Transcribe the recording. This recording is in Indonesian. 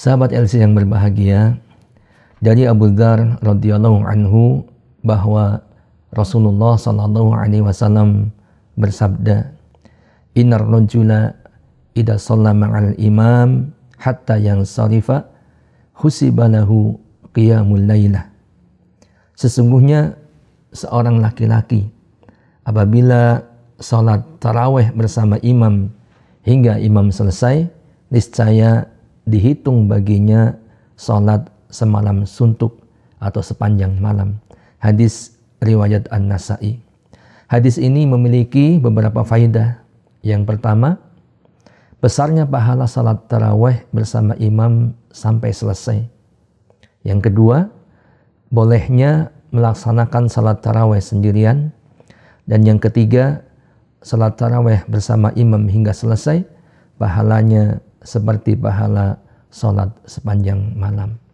Sahabat LC yang berbahagia, dari Abu Dhar radhiyallahu anhu bahwa Rasulullah sallallahu alaihi wasallam bersabda, "Innar rajula idza shalla ma'al imam hatta yang sarifa husibalahu qiyamul lailah." Sesungguhnya seorang laki-laki apabila salat taraweh bersama imam hingga imam selesai, niscaya dihitung baginya salat semalam suntuk atau sepanjang malam. Hadis riwayat An-Nasa'i. Hadis ini memiliki beberapa faidah. Yang pertama, besarnya pahala salat taraweh bersama imam sampai selesai. Yang kedua, bolehnya melaksanakan salat taraweh sendirian. Dan yang ketiga, salat taraweh bersama imam hingga selesai, pahalanya seperti pahala sholat sepanjang malam.